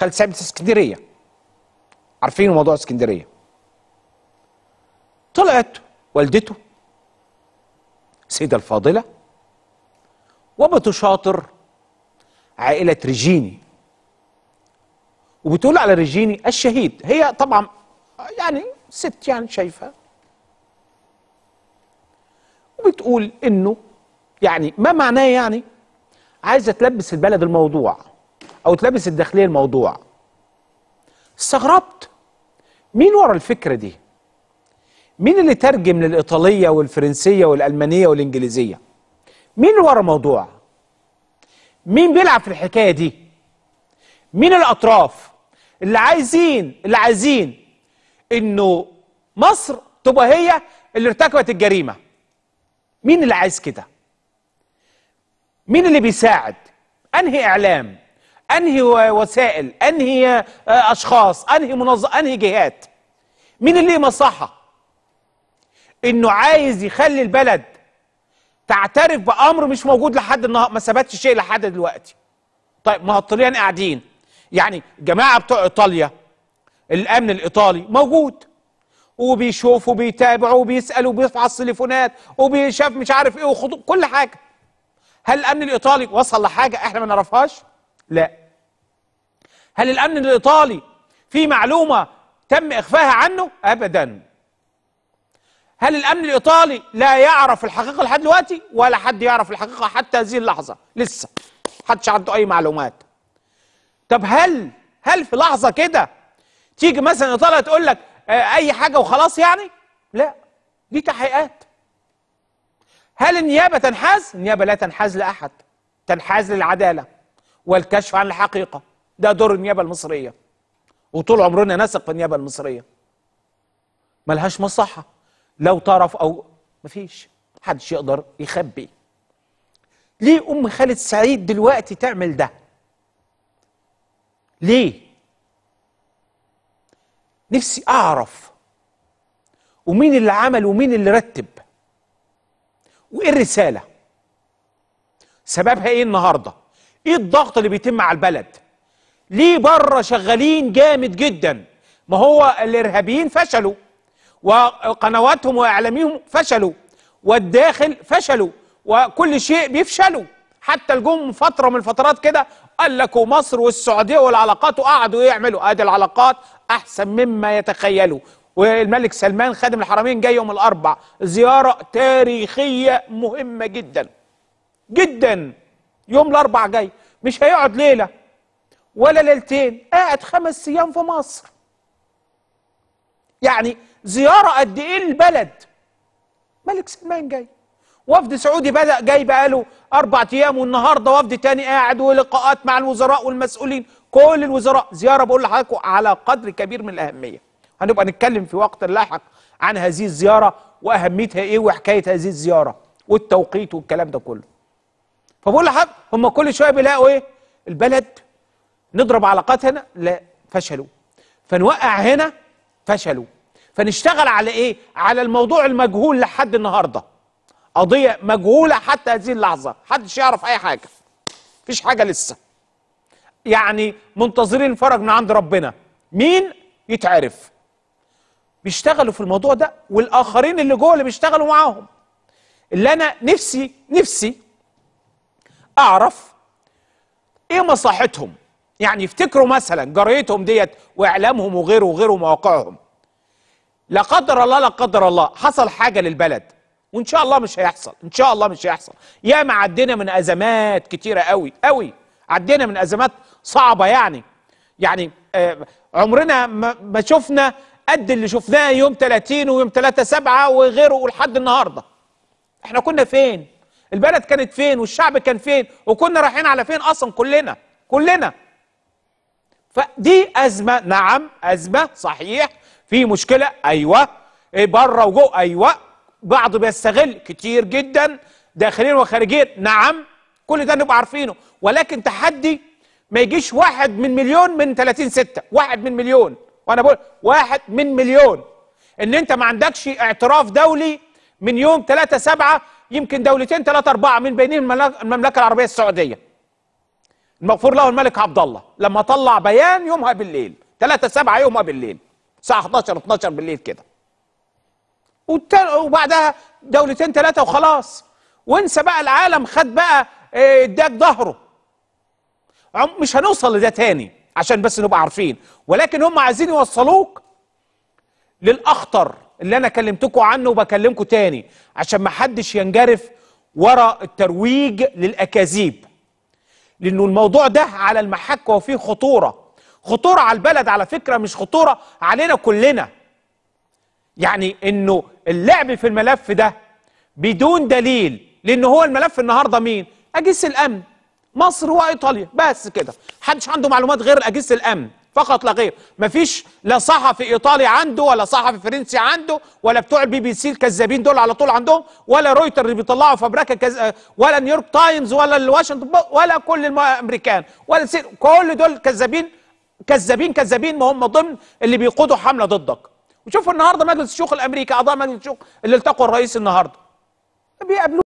خالد سعيد اسكندريه عارفين موضوع اسكندريه طلعت والدته السيده الفاضله وبتشاطر عائله ريجيني وبتقول على ريجيني الشهيد هي طبعا يعني ست يعني شايفه وبتقول انه يعني ما معناه يعني عايزه تلبس البلد الموضوع او تلبس الداخليه الموضوع استغربت مين ورا الفكره دي مين اللي ترجم للايطاليه والفرنسيه والالمانيه والانجليزيه مين اللي ورا الموضوع مين بيلعب في الحكايه دي مين الاطراف اللي عايزين اللي عايزين انه مصر تبقى هي اللي ارتكبت الجريمه مين اللي عايز كده مين اللي بيساعد انهي اعلام انهي وسائل انهي آه، اشخاص انهي منظم انهي جهات مين اللي مصحه انه عايز يخلي البلد تعترف بامر مش موجود لحد النهارده ما ثبتش شيء لحد دلوقتي طيب ما الطليان قاعدين يعني جماعه بتوع ايطاليا الامن الايطالي موجود وبيشوف وبيتابع وبيسال وبيفحص التليفونات وبيشاف مش عارف ايه وخطوط كل حاجه هل الامن الايطالي وصل لحاجه احنا ما نعرفهاش لا هل الأمن الإيطالي في معلومة تم إخفاها عنه؟ أبدا هل الأمن الإيطالي لا يعرف الحقيقة لحد دلوقتي؟ ولا حد يعرف الحقيقة حتى هذه اللحظة لسه حدش عنده أي معلومات طب هل هل في لحظة كده تيجي مثلا إيطاليا تقول لك آه، أي حاجة وخلاص يعني؟ لا دي تحقيقات هل النيابة تنحاز؟ النيابة لا تنحاز لأحد تنحاز للعدالة والكشف عن الحقيقة ده دور النيابه المصريه وطول عمرنا نثق في النيابه المصريه ملهاش مصلحه لو طرف او مفيش محدش يقدر يخبي ليه ام خالد سعيد دلوقتي تعمل ده ليه نفسي اعرف ومين اللي عمل ومين اللي رتب وايه الرساله سببها ايه النهارده ايه الضغط اللي بيتم على البلد ليه بره شغالين جامد جدا ما هو الارهابيين فشلوا وقنواتهم واعلاميهم فشلوا والداخل فشلوا وكل شيء بيفشلوا حتى الجم فتره من الفترات كده قال لك ومصر والسعوديه والعلاقات وقعدوا يعملوا ادي العلاقات احسن مما يتخيلوا والملك سلمان خادم الحرمين جاي يوم الاربع زياره تاريخيه مهمه جدا جدا يوم الاربع جاي مش هيقعد ليله ولا ليلتين قاعد خمس ايام في مصر يعني زياره قد ايه البلد ملك سلمان جاي وفد سعودي بدا جاي بقاله اربع ايام والنهارده وفد تاني قاعد ولقاءات مع الوزراء والمسؤولين كل الوزراء زياره بقول لحضراتكم على قدر كبير من الاهميه هنبقى نتكلم في وقت لاحق عن هذه الزياره واهميتها ايه وحكايه هذه الزياره والتوقيت والكلام ده كله فبقول لحضرتك هم كل شويه بيلاقوا ايه البلد نضرب علاقات هنا لا فشلوا فنوقع هنا فشلوا فنشتغل على ايه على الموضوع المجهول لحد النهارده قضيه مجهوله حتى هذه اللحظه محدش يعرف اي حاجه مفيش حاجه لسه يعني منتظرين الفرج من عند ربنا مين يتعرف بيشتغلوا في الموضوع ده والاخرين اللي جوه اللي بيشتغلوا معاهم اللي انا نفسي نفسي اعرف ايه مصلحتهم يعني افتكروا مثلا جريتهم ديت واعلامهم وغيره وغيره ومواقعهم لا قدر الله لا قدر الله حصل حاجه للبلد وان شاء الله مش هيحصل ان شاء الله مش هيحصل ياما عدينا من ازمات كتيره قوي قوي عدينا من ازمات صعبه يعني يعني آه عمرنا ما شفنا قد اللي شفناه يوم 30 ويوم 3 7 وغيره لحد النهارده احنا كنا فين البلد كانت فين والشعب كان فين وكنا رايحين على فين اصلا كلنا كلنا فدي أزمة نعم أزمة صحيح في مشكلة أيوة إيه، بره وجوه أيوة بعض بيستغل كتير جدا داخليا وخارجيا نعم كل ده نبقى عارفينه ولكن تحدي ما يجيش واحد من مليون من 30 ستة واحد من مليون وأنا بقول واحد من مليون إن أنت ما عندكش اعتراف دولي من يوم 3 7 يمكن دولتين 3 أربعة من بينهم المملكة العربية السعودية المغفور له الملك عبد الله لما طلع بيان يومها بالليل 3 7 يومها بالليل الساعه 11 12 بالليل كده وبعدها دولتين ثلاثه وخلاص وانسى بقى العالم خد بقى آه، اداك ظهره مش هنوصل لده تاني عشان بس نبقى عارفين ولكن هم عايزين يوصلوك للاخطر اللي انا كلمتكم عنه وبكلمكم تاني عشان ما حدش ينجرف ورا الترويج للاكاذيب لأنه الموضوع ده على المحك وفيه خطورة خطورة على البلد على فكرة مش خطورة علينا كلنا يعني أنه اللعب في الملف ده بدون دليل لأن هو الملف النهاردة مين؟ أجهزة الأمن مصر وإيطاليا بس كده محدش عنده معلومات غير أجهزة الأمن فقط لا غير مفيش لا صحفي ايطالي عنده ولا صحفي فرنسي عنده ولا بتوع البي بي سي الكذابين دول على طول عندهم ولا رويتر اللي بيطلعوا فبركه كز... ولا نيويورك تايمز ولا الواشنطن ولا كل الامريكان ولا سي... كل دول كذابين كذابين كذابين ما هم ضمن اللي بيقودوا حمله ضدك وشوفوا النهارده مجلس الشيوخ الامريكي اعضاء مجلس الشيوخ اللي التقوا الرئيس النهارده بيقابلوا